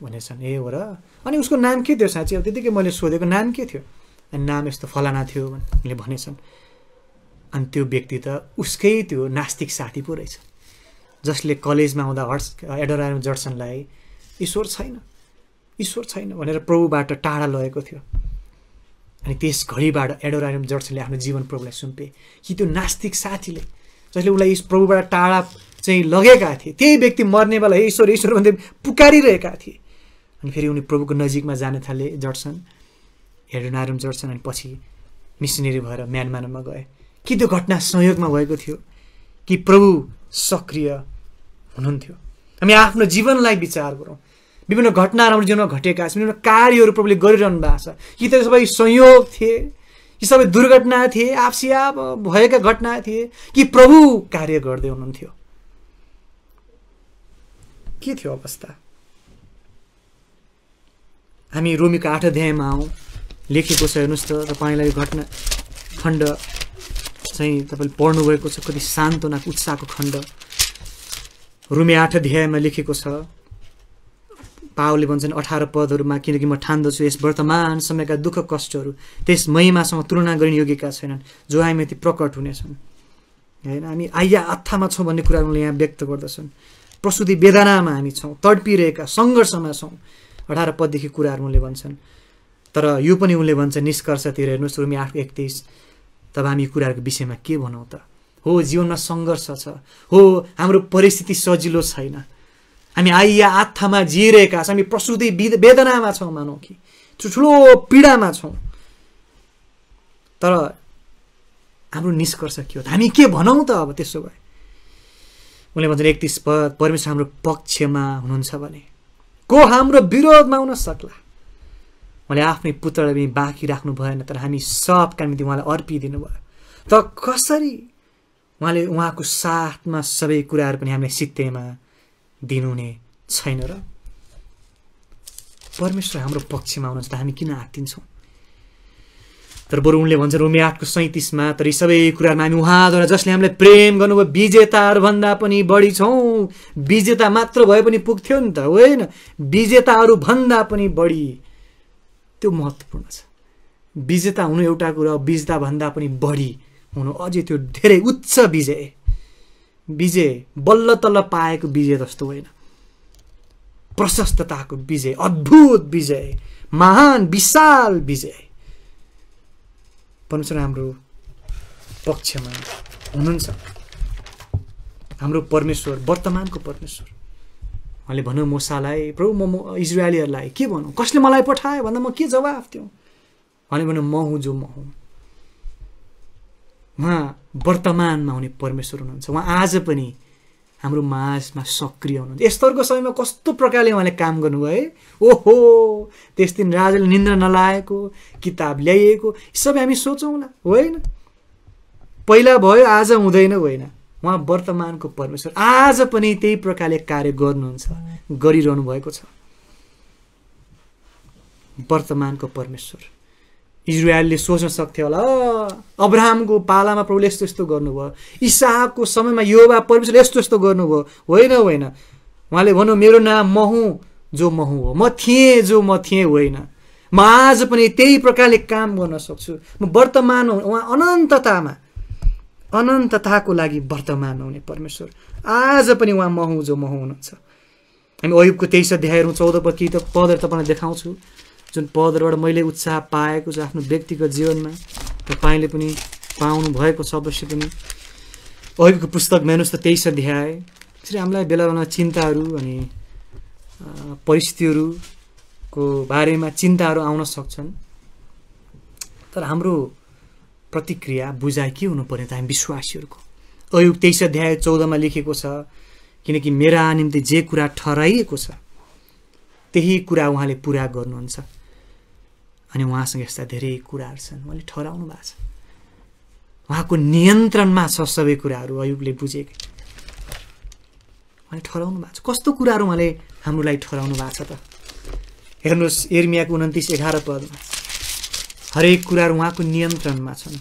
भनेछन् ए हो र अनि उसको नाम के थियो साँच्ची अब त्यतिकै मैले सोधेको नाम के थियो अनि नाम यस्तो फलाना थियो भन्ने भनेछन् अनि त्यो व्यक्ति त उसकै त्यो नास्तिक साथी पो रहेछ जसले कलेजमा आउँदा हर्स एडोरायम जर्सनलाई ईश्वर छैन ईश्वर छैन भनेर प्रभुबाट टाढा लगेको थियो अनि त्यस घडीबाट एडोरायम जर्सनले आफ्नो जीवन प्रभुलाई सुम्पे कि त्यो नास्तिक साथीले जसले उसलाई प्रभुबाट टाढा चाहिँ लगेका थिए त्यही व्यक्ति मर्ने बेला ईश्वर ईश्वर भन्दै पुकारिरहेका थिए अनि फेरि उनी प्रभुको नजिकमा जान थाले जड्सन हेडोनारुम जड्सन अनि पछि मिसनरी भएर म्यानमारमा गए कि त्यो घटना संयोगमा भएको थियो कि प्रभु सक्रिय हुनुहुन्थ्यो हामी आफ्नो जीवनलाई विचार गरौँ विभिन्न घटनाहरू हाम्रो जीवनमा घटेका छन् विभिन्न कार्यहरू प्रभुले गरिरहनु भएको छ कि त्यो सबै संयोग थिए कि सबै दुर्घटना थिए आपसी आपसिया भएका घटना थिए कि प्रभु कार्य गर्दै हुनुहुन्थ्यो के थियो अवस्था हामी रोमीको आठ अध्यायमा आउँ लेखेको छ हेर्नुहोस् त तपाईँलाई घटना खण्ड चाहिँ तपाईँले पढ्नुभएको छ कति सान्त्वनाको उत्साहको खण्ड रोमी आठ अध्यायमा लेखेको छ पावले भन्छन् अठार पदहरूमा किनकि म ठान्दछु यस वर्तमान समयका दुःख कष्टहरू त्यस महिमासँग तुलना गर्ने योग्यका छैनन् जो यति प्रकट हुनेछन् होइन हामी आया आत्थामा छौँ भन्ने कुरा उनले यहाँ व्यक्त गर्दछन् प्रसुति वेदनामा हामी छौँ तडपिरहेका सङ्घर्षमा छौँ अठार पददेखि कुराहरू उनले भन्छन् तर यो पनि उनले भन्छ निष्कर्षतिर हेर्नुहोस् रुमी आठ एकतिस तब हामी यो कुराहरूको विषयमा के भनौँ त हो जीवनमा सङ्घर्ष छ हो हाम्रो परिस्थिति सजिलो छैन हामी आइया आत्थामा जिइरहेका छौँ हामी प्रसुति वेदनामा छौँ मानौँ कि ठुल्ठुलो पीडामा छौँ तर हाम्रो निष्कर्ष के हो त हामी के भनौँ त अब त्यसो भए उनले भन्छन् एकतिस पद परमेश्वर हाम्रो पक्षमा हुनुहुन्छ भने को हाम्रो विरोधमा हुन सक्ला उहाँले आफ्नै पुत्रलाई पनि बाँकी राख्नु भएन तर हामी सबका निम्ति उहाँलाई अर्पिदिनु भयो त कसरी उहाँले उहाँको साथमा सबै कुराहरू पनि हामीले सित्तैमा दिनुहुने छैन र परमेश्वर हाम्रो पक्षमा आउनु त हामी किन आत्तिन्छौँ तर बरु उनले भन्छ रोमे आठको सैँतिसमा तर यी सबै कुराहरूमा हामी उहाँद्वारा जसले हामीलाई प्रेम गर्नुभयो विजेताहरूभन्दा पनि बढी छौँ विजेता मात्र भए पनि पुग्थ्यो नि त होइन विजेताहरूभन्दा पनि बढी त्यो महत्त्वपूर्ण छ विजेता हुनु एउटा कुरा विजेताभन्दा पनि बढी हुनु अझै त्यो धेरै उच्च विजय विजय बल्ल तल्ल पाएको विजय जस्तो होइन प्रशस्तताको विजय अद्भुत विजय महान विशाल विजय परमेश्वर हाम्रो पक्षमा हुनुहुन्छ हाम्रो परमेश्वर वर्तमानको परमेश्वर उहाँले भनौँ मोसालाई प्रभु म इजरायलीहरूलाई के भनौँ कसले मलाई पठायो भन्दा म के जवाफ थियो उहाँले भनौँ म हुँ जो म हुँ उहाँ वर्तमानमा हुने परमेश्वर हुनुहुन्छ उहाँ आज पनि हाम्रो माझमा सक्रिय हुनुहुन्थ्यो यस्तरको समयमा कस्तो प्रकारले उहाँले काम गर्नुभयो है ओहो त्यस दिन राजाले निन्द्रा नलाएको किताब ल्याइएको सबै हामी सोचौँला होइन पहिला भयो आज हुँदैन होइन उहाँ वर्तमानको परमेश्वर आज पनि त्यही प्रकारले कार्य गर्नुहुन्छ गरिरहनु भएको छ वर्तमानको परमेश्वर इजरायलले सोच्न सक्थ्यो होला अब्राहमको पालामा प्रभुले यस्तो यस्तो गर्नुभयो इसाहको समयमा योबा परमेश्वरले यस्तो यस्तो गर्नुभयो होइन होइन उहाँले भन्नु मेरो नाम महु जो महु हो म थिएँ जो म थिएँ होइन म आज पनि त्यही प्रकारले काम गर्न सक्छु म वर्तमान उहाँ अनन्ततामा अनन्तताको लागि वर्तमान हुने परमेश्वर आज पनि उहाँ महु जो महु हुनुहुन्छ हामी अयुबको तेइस अध्यायहरू चौध पदहरू तपाईँलाई देखाउँछु जुन पदहरूबाट मैले उत्साह पाएको छु आफ्नो व्यक्तिगत जीवनमा तपाईँले पनि पाउनु भएको छ अवश्य पनि अघिको पुस्तक मेनुस त तेइस अध्याय यसरी हामीलाई बेला बेलामा चिन्ताहरू अनि परिस्थितिहरूको बारेमा चिन्ताहरू आउन सक्छन् तर हाम्रो प्रतिक्रिया बुझाइ के हुनुपर्ने त हामी विश्वासीहरूको अयुग तेइस अध्याय चौधमा लेखेको छ किनकि मेरा निम्ति जे कुरा ठहराइएको छ त्यही कुरा उहाँले पुरा गर्नुहुन्छ अनि उहाँसँग यस्ता धेरै कुराहरू छन् उहाँले ठहराउनु भएको छ उहाँको नियन्त्रणमा छ सबै कुराहरू अयुबले बुझेको उहाँले ठहराउनु भएको छ कस्तो कुराहरू उहाँले हाम्रो लागि ठहराउनु भएको छ त हेर्नुहोस् एर्मियाको उन्तिस एघार पदमा हरेक कुराहरू उहाँको नियन्त्रणमा छन्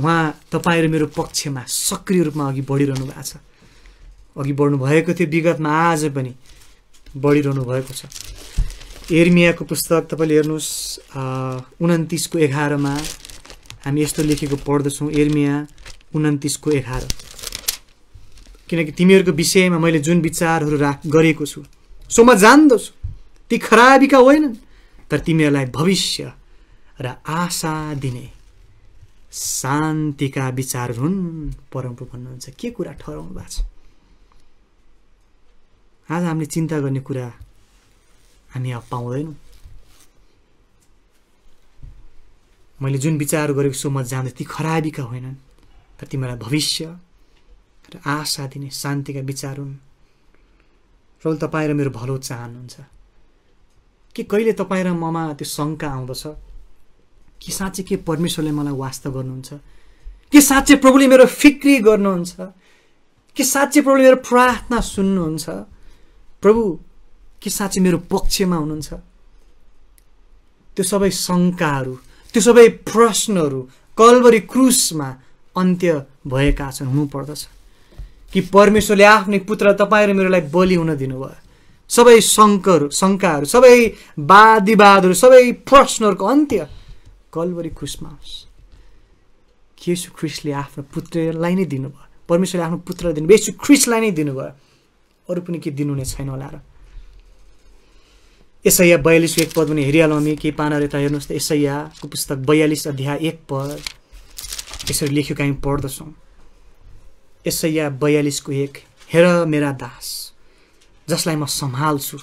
उहाँ तपाईँहरू मेरो पक्षमा सक्रिय रूपमा अघि बढिरहनु भएको छ अघि बढ्नु भएको थियो विगतमा आज पनि बढिरहनु भएको छ एर्मियाको पुस्तक तपाईँले हेर्नुहोस् उन्तिसको एघारमा हामी यस्तो लेखेको पढ्दछौँ एर्मिया उन्तिसको एघार किनकि तिमीहरूको विषयमा मैले जुन विचारहरू राख गरेको छु सो म जान्दछु ती खराबीका होइनन् तर तिमीहरूलाई भविष्य र आशा दिने शान्तिका विचार हुन् परमप्रभु भन्नुहुन्छ के कुरा ठहराउनु भएको छ आज हामीले चिन्ता गर्ने कुरा हामी पाउँदैनौँ मैले जुन विचार गरेको छु म जाँदै ती खराबीका होइनन् तर तिमीलाई भविष्य र आशा दिने शान्तिका विचार हुन् र तपाईँ र मेरो भलो चाहनुहुन्छ के कहिले तपाईँ र ममा त्यो शङ्का आउँदछ के साँच्चै के परमेश्वरले मलाई वास्ता गर्नुहुन्छ के साँच्चै प्रभुले मेरो फिक्री गर्नुहुन्छ के साँच्चै प्रभुले मेरो प्रार्थना सुन्नुहुन्छ प्रभु कि साँच्चै मेरो पक्षमा हुनुहुन्छ त्यो सबै शङ्काहरू त्यो सबै प्रश्नहरू कलवरी क्रुसमा अन्त्य भएका छन् हुनुपर्दछ कि परमेश्वरले आफ्नै पुत्र तपाईँ र मेरोलाई बलि हुन दिनुभयो सबै शङ्करहरू शङ्काहरू सबै वाद सबै प्रश्नहरूको अन्त्य कलवरी क्रुसमा होस् केसु ख्रिसले आफ्नो पुत्रलाई नै दिनुभयो परमेश्वरले आफ्नो पुत्रलाई दिनुभयो यसु ख्रिसलाई नै दिनुभयो अरू पनि के दिनुहुने छैन होला र एसैया बयालिस एक पद पनि हेरिहालौँ हामी केही पानाहरू यता हेर्नुहोस् त एसैयाको पुस्तक बयालिस अध्याय एक पद यसरी लेखेको हामी पढ्दछौँ एसैया बयालिसको एक हेर मेरा दास जसलाई म सम्हाल्छु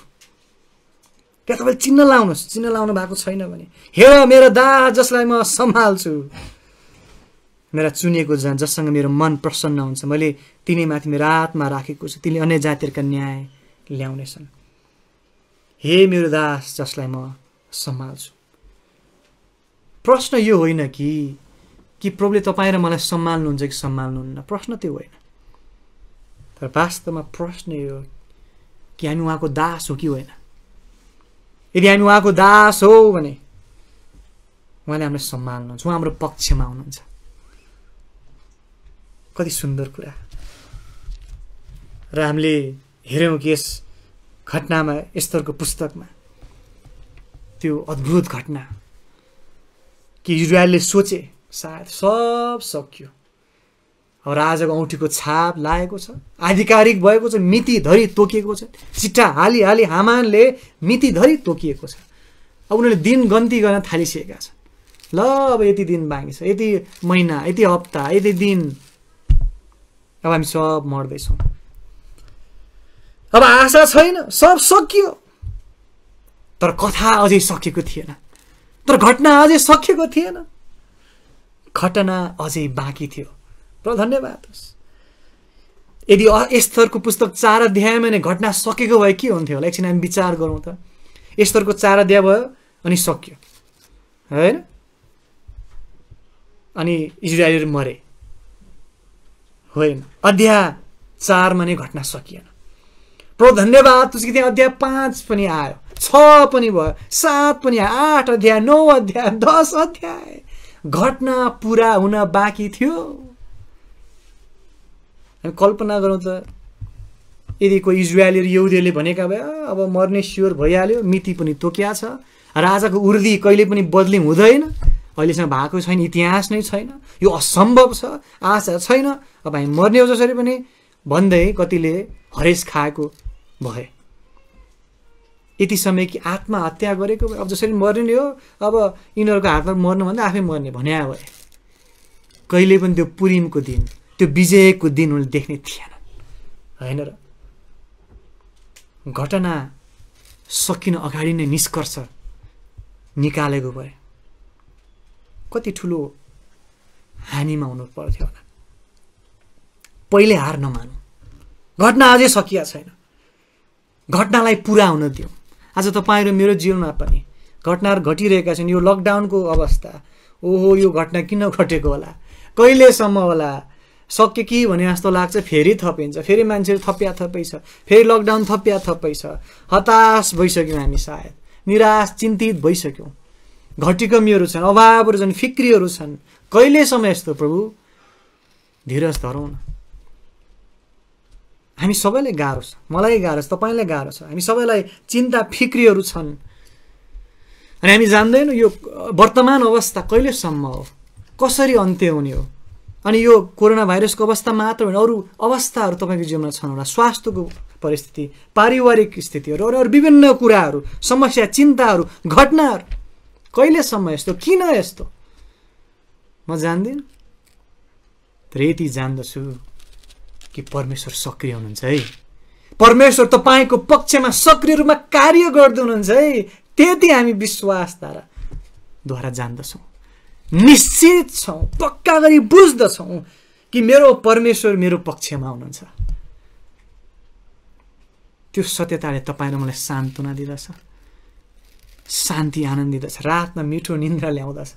त्यहाँ तपाईँले चिन्ह लाउनुहोस् चिन्ह लाउनु भएको छैन भने हेर मेरा दास जसलाई म सम्हाल्छु मेरा चुनिएको जान जससँग मेरो मन प्रसन्न हुन्छ मैले तिनीमाथि मेरो आत्मा राखेको छु तिनले अन्य जातिहरूका न्याय ल्याउनेछन् हे मेरो दास जसलाई म सम्हाल्छु प्रश्न यो होइन कि कि प्रभुले तपाईँ र मलाई सम्हाल्नुहुन्छ कि सम्हाल्नुहुन्न प्रश्न त्यो होइन तर वास्तवमा प्रश्न यो कि हामी उहाँको दास हो कि होइन यदि हामी उहाँको दास हो भने उहाँले हामीलाई सम्हाल्नुहुन्छ उहाँ हाम्रो पक्षमा हुनुहुन्छ कति सुन्दर कुरा र हामीले हेऱ्यौँ कि यस घटनामा यस्तोको पुस्तकमा त्यो अद्भुत घटना कि युरियाले सोचे सायद सब सक्यो अब राजाको औँठीको छाप लागेको छ आधिकारिक भएको छ मिति धरि तोकिएको छ चिट्टा हाली हाली हामानले मिति धरि तोकिएको छ अब उनीहरूले दिन गन्ती गर्न थालिसकेका छन् ल अब यति दिन बाँकी छ यति महिना यति हप्ता यति दिन अब हामी सब मर्दैछौँ अब आशा छैन सब सकियो तर कथा अझै सकेको थिएन तर घटना अझै सकिएको थिएन घटना अझै बाँकी थियो र धन्यवाद होस् यदि यस्तरको पुस्तक चार अध्यायमा नै घटना सकेको भए के हुन्थ्यो होला एकछिन हामी विचार गरौँ त यस्तरको चार अध्याय भयो अनि सकियो होइन अनि इजरायलहरू मरे होइन अध्याय चारमा नै घटना सकिएन प्रो धन्यवाद तुस्किँदै अध्याय पाँच पनि आयो छ पनि भयो सात पनि आयो आठ अध्याय नौ अध्याय दस अध्याय घटना पुरा हुन बाँकी थियो हामी कल्पना गरौँ त यदि कोही इजरायली र यौदेले भनेका भए अब मर्ने स्योर भइहाल्यो मिति पनि तोकिया छ राजाको उर्दी कहिले पनि बदली हुँदैन अहिलेसम्म भएको छैन इतिहास नै छैन यो असम्भव छ आशा छैन अब हामी मर्ने हो जसरी पनि भन्दै कतिले हरेस खाएको भए यति समय कि आत्महत्या गरेको अब जसरी मर्ने हो अब यिनीहरूको हातमा मर्नु भन्दा आफै मर्ने भन्या भए कहिले पनि त्यो पुरिमको दिन त्यो विजयको दिन उनले देख्ने थिएन होइन र घटना सकिन अगाडि नै निष्कर्ष निकालेको भए कति ठुलो हानिमा हुनु पर्थ्यो होला पहिले हार नमानु घटना अझै सकिया छैन घटनालाई पुरा हुन दियौँ आज तपाईँ र मेरो जीवनमा पनि घटनाहरू घटिरहेका छन् यो लकडाउनको अवस्था ओहो यो घटना किन घटेको होला कहिलेसम्म होला सक्यो कि भने जस्तो लाग्छ फेरि थपिन्छ फेरि मान्छेहरू थप्या थपै छ फेरि लकडाउन थप्या थपै छ हताश भइसक्यौँ हामी सायद निराश चिन्तित भइसक्यौँ घटिकमीहरू छन् अभावहरू छन् फिक्रीहरू छन् कहिलेसम्म यस्तो प्रभु धीरज धरौँ न हामी सबैलाई गाह्रो छ मलाई गाह्रो छ तपाईँलाई गाह्रो छ हामी सबैलाई चिन्ता फिक्रीहरू छन् अनि हामी जान्दैनौँ यो वर्तमान अवस्था कहिलेसम्म हो कसरी अन्त्य हुने हो अनि यो कोरोना भाइरसको अवस्था मात्र होइन अरू अवस्थाहरू तपाईँको जीवनमा छन् होला स्वास्थ्यको परिस्थिति पारिवारिक स्थितिहरू अरू अरू विभिन्न कुराहरू समस्या चिन्ताहरू घटनाहरू कहिलेसम्म यस्तो किन यस्तो म जान्दिनँ तर यति जान्दछु कि परमेश्वर सक्रिय हुनुहुन्छ है परमेश्वर तपाईँको पक्षमा सक्रिय रूपमा कार्य गर्दै हुनुहुन्छ है त्यति हामी द्वारा जान्दछौँ निश्चित छौँ पक्का गरी बुझ्दछौँ कि मेरो परमेश्वर मेरो पक्षमा हुनुहुन्छ त्यो सत्यताले तपाईँले मलाई सान्त्वना दिँदछ शान्ति आनन्द दिँदछ रातमा मिठो निन्द्रा ल्याउँदछ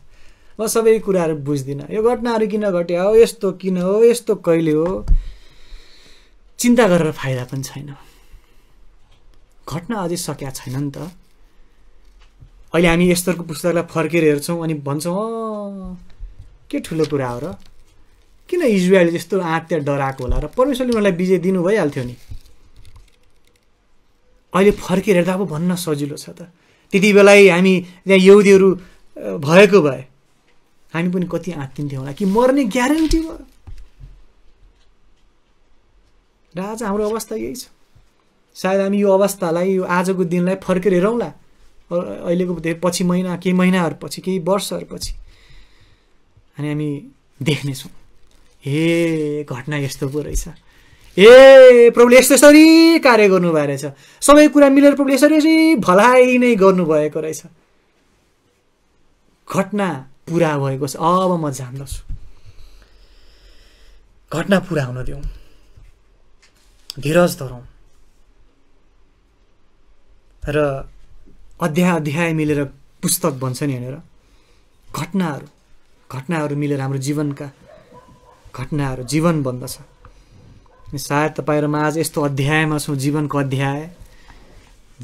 म सबै कुराहरू बुझ्दिनँ यो घटनाहरू किन घट्यो हो यस्तो किन हो यस्तो कहिले हो चिन्ता गरेर फाइदा पनि छैन घटना अझै सकिया छैन नि त अहिले हामी यस्तोको पुस्तकलाई फर्केर हेर्छौँ अनि भन्छौँ अँ के ठुलो कुरा हो र किन इजुवाले त्यस्तो त्यहाँ डराएको होला र परमेश्वरले उनीहरूलाई विजय दिनु भइहाल्थ्यो नि अहिले फर्केर हेर्दा अब भन्न सजिलो छ त त्यति बेलै हामी त्यहाँ यौदीहरू भएको भए हामी पनि कति आँतिन्थ्यौँ होला कि मर्ने ग्यारेन्टी भयो र आज हाम्रो अवस्था यही छ सायद हामी यो अवस्थालाई यो आजको दिनलाई फर्केर हेरौँला अहिलेको धेरै पछि महिना केही पछि केही पछि अनि हामी देख्नेछौँ हे घटना यस्तो पो रहेछ ए प्रभुले यस्तो यसरी कार्य गर्नुभएको रहेछ सबै कुरा मिलेर प्रभुले यसरी यसरी भलाइ नै गर्नुभएको रहेछ घटना पुरा भएको छ अब म जान्दछु घटना पुरा हुन दिउँ धीरज धरौँ र अध्याय अध्याय मिलेर पुस्तक भन्छ नि भनेर घटनाहरू घटनाहरू मिलेर हाम्रो जीवनका घटनाहरू जीवन बन्दछ सायद तपाईँ र म आज यस्तो अध्यायमा छौँ जीवनको अध्याय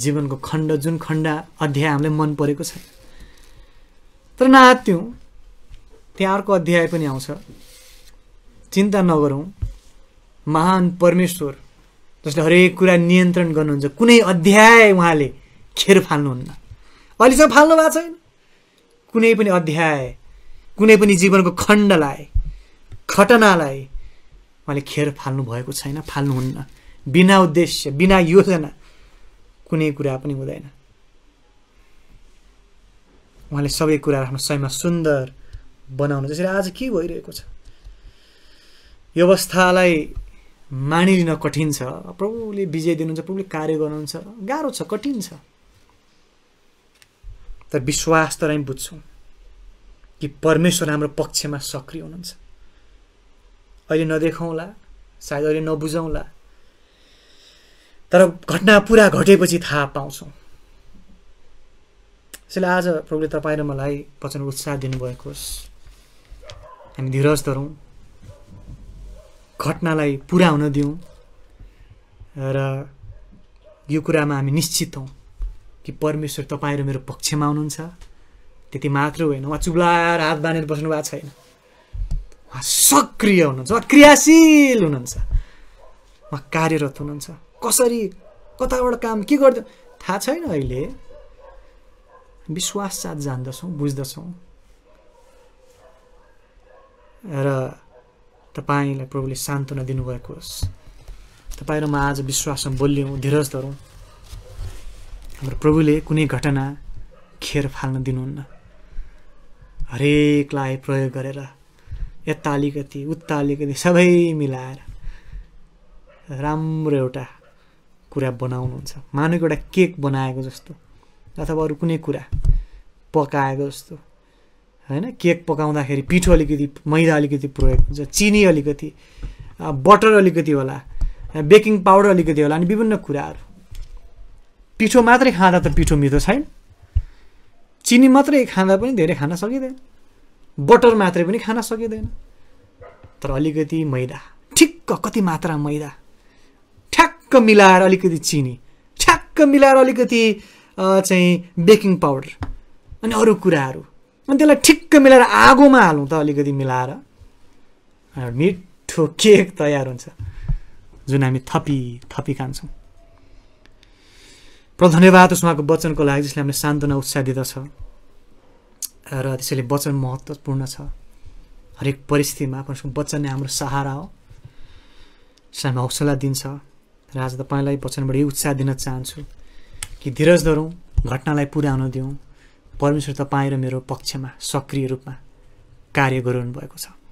जीवनको खण्ड जुन खण्ड अध्याय हामीलाई मन परेको छ तर नआत्यौँ त्यहाँ अर्को अध्याय पनि आउँछ चिन्ता नगरौँ महान परमेश्वर जसले हरेक कुरा नियन्त्रण गर्नुहुन्छ कुनै अध्याय उहाँले खेर फाल्नुहुन्न अहिलेसम्म फाल्नु भएको छैन कुनै पनि अध्याय कुनै पनि जीवनको खण्डलाई घटनालाई उहाँले खेर फाल्नु भएको छैन फाल्नुहुन्न बिना उद्देश्य बिना योजना कुनै कुरा पनि हुँदैन उहाँले सबै कुरा आफ्नो समयमा सुन्दर बनाउनु जसरी आज के भइरहेको छ व्यवस्थालाई मानिलिन कठिन छ प्रभुले विजय दिनुहुन्छ प्रभुले कार्य गर्नुहुन्छ गाह्रो छ कठिन छ तर विश्वास त हामी बुझ्छौँ कि परमेश्वर हाम्रो पक्षमा सक्रिय हुनुहुन्छ अहिले नदेखौँला सायद अहिले नबुझौँला तर घटना पुरा घटेपछि थाहा पाउँछौँ त्यसैले आज प्रभुले तपाईँ र मलाई वचन उत्साह दिनुभएको होस् हामी धीरज धरौँ घटनालाई पुरा हुन दिउँ र यो कुरामा हामी निश्चित हौँ कि परमेश्वर तपाईँ र मेरो पक्षमा हुनुहुन्छ त्यति मात्र होइन उहाँ चुब्लाएर हात बाँधेर बस्नु भएको छैन उहाँ सक्रिय हुनुहुन्छ उहाँ क्रियाशील हुनुहुन्छ उहाँ कार्यरत हुनुहुन्छ कसरी कताबाट काम के गरिदियो थाहा छैन अहिले विश्वास साथ जान्दछौँ बुझ्दछौँ र तपाईँलाई प्रभुले सान्त्वना दिनुभएको होस् म आज विश्वासमा बोल्यौँ धीरज धरौँ हाम्रो प्रभुले कुनै घटना खेर फाल्न दिनुहुन्न हरेकलाई प्रयोग गरेर यता अलिकति उता अलिकति सबै मिलाएर राम्रो एउटा कुरा बनाउनुहुन्छ मानवको एउटा केक बनाएको जस्तो अथवा अरू कुनै कुरा पकाएको जस्तो होइन केक पकाउँदाखेरि पिठो अलिकति मैदा अलिकति प्रयोग हुन्छ चिनी अलिकति बटर अलिकति होला बेकिङ पाउडर अलिकति होला अनि विभिन्न कुराहरू पिठो मात्रै खाँदा त पिठो मिठो छैन चिनी मात्रै खाँदा पनि धेरै खान सकिँदैन बटर मात्रै पनि खान सकिँदैन तर अलिकति मैदा ठिक्क कति मात्रा मैदा ठ्याक्क मिलाएर अलिकति चिनी ठ्याक्क मिलाएर अलिकति चाहिँ बेकिङ पाउडर अनि अरू कुराहरू अनि त्यसलाई ठिक्क मिलाएर आगोमा हालौँ त अलिकति मिलाएर मिठो केक तयार हुन्छ जुन हामी थपी थपी खान्छौँ धन्यवाद उसमाको वचनको लागि जसले हामीले सान्त्वना उत्साह दिँदछ र त्यसैले वचन महत्त्वपूर्ण छ हरेक परिस्थितिमा परसम्म वचन नै हाम्रो सहारा हो जसले हौसला दिन्छ र आज तपाईँलाई वचनबाट यही उत्साह दिन चाहन्छु कि धीरज धरौँ घटनालाई पुऱ्याउन दिउँ परमेश्वर तपाईँ र मेरो पक्षमा सक्रिय रूपमा कार्य गराउनु भएको छ